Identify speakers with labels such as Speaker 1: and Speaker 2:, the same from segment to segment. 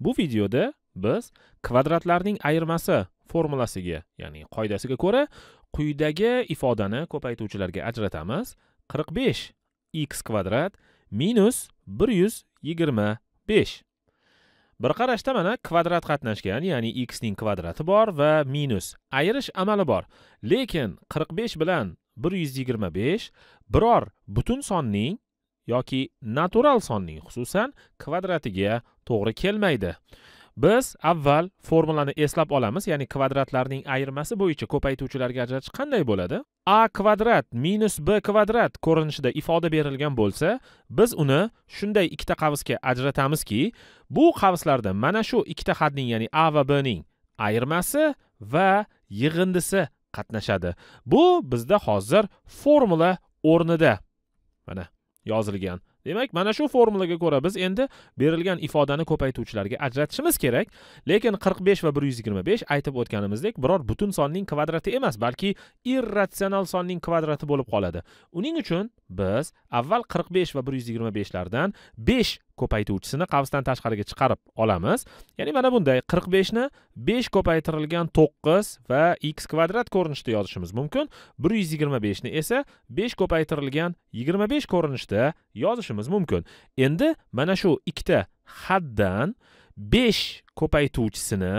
Speaker 1: bu videoda biz kvadratlarning ayirmasi formulasiga ya'ni qoidasiga ko'ra quyidagi ifodani ko'paytuvchilarga ajratamiz 45 x kvadrat minus 125. bir qarashda mana kvadrat qatnashgan ya'ni x ning kvadrati bor va minus ayirish amali bor lekin 45 bilan 125 biror butun sonning yoki natural sonning xususan kvadratiga to'g'ri kelmaydi biz avval formulani eslab olamiz ya'ni kvadratlarning ayirmasi bo'yicha ko'paytuvchilarga ajratish qanday bo'ladi a kvadrat minus b kvadrat ko'rinishida ifoda berilgan bo'lsa biz uni shunday ikkita qavsga ajratamizki bu qavslarda mana shu ikkita hadning ya'ni a va b ning ayirmasi va yig'indisi qatnashadi bu bizda hozir formula o'rnida mana yozilgan demak mana shu formulaga ko'ra biz endi berilgan ifodani ko'paytuvchilarga ajratishimiz kerak lekin 45 va 125 aytib o'tganimizdek biror butun sonning kvadrati emas balki irratsional sonning kvadrati bo'lib qoladi uning uchun biz avval 45 va 125 lardan 5 ko'paytuvchisini qavsdan tashqariga chiqarib olamiz ya'ni mana bunday qirq beshni besh ko'paytirilgan to'qqiz va x kvadrat ko'rinishida yozishimiz mumkin bir yuz yigirma beshni esa besh ko'paytirilgan yigirma besh ko'rinishda yozishimiz mumkin endi mana shu ikkita haddan besh ko'paytuvchisini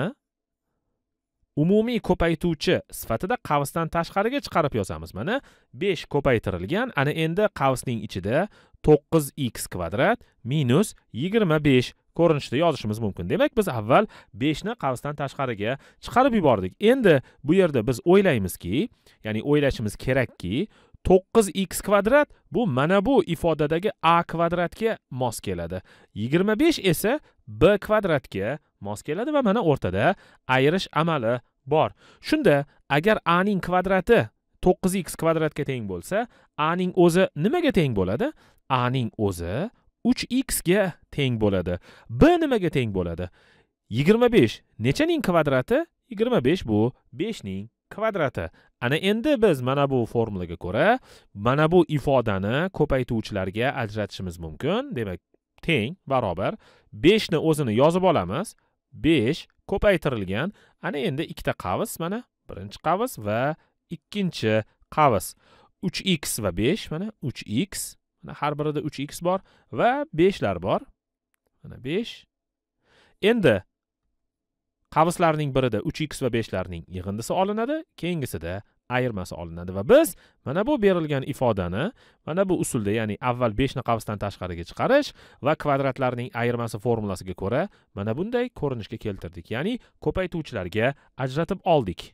Speaker 1: umumiy ko'paytuvchi sifatida qavsdan tashqariga chiqarib yozamiz mana besh ko'paytirilgan ana endi qavsning ichida 9 x kvadrat minus 25 ko'rinishida yozishimiz mumkin demak biz avval 5 ni qavsdan tashqariga chiqarib yubordik endi bu yerda biz o'ylaymizki ya'ni o'ylashimiz kerakki 9 x kvadrat bu mana bu ifodadagi a kvadratga mos keladi 25 esa b kvadratga mos keladi va mana o'rtada ayirish amali bor shunda agar a ning kvadrati to'qqiz x kvadratga teng bo'lsa a ning o'zi nimaga teng bo'ladi a ning o'zi uch x ga teng bo'ladi b nimaga teng bo'ladi yigirma besh nechaning kvadrati yigirma besh bu beshning kvadrati ana endi biz mana bu formulaga ko'ra mana bu ifodani ko'paytuvchilarga ajratishimiz mumkin demak teng barobar beshni o'zini yozib olamiz besh ko'paytirilgan ana endi ikkita qavs mana birinchi qavs va ikkinchi qavs 3x va 5 mana 3x mana har birida 3x bor va 5 lar bor mana 5 endi qavslarning birida 3x va 5 larning yig'indisi olinadi keyingisida ayirmasi olinadi va biz mana bu berilgan ifodani mana bu usulda ya'ni avval 5 ni qavsdan tashqariga chiqarish va kvadratlarning ayirmasi formulasiga ko'ra mana bunday ko'rinishga keltirdik ya'ni ko'paytuvchilarga ajratib oldik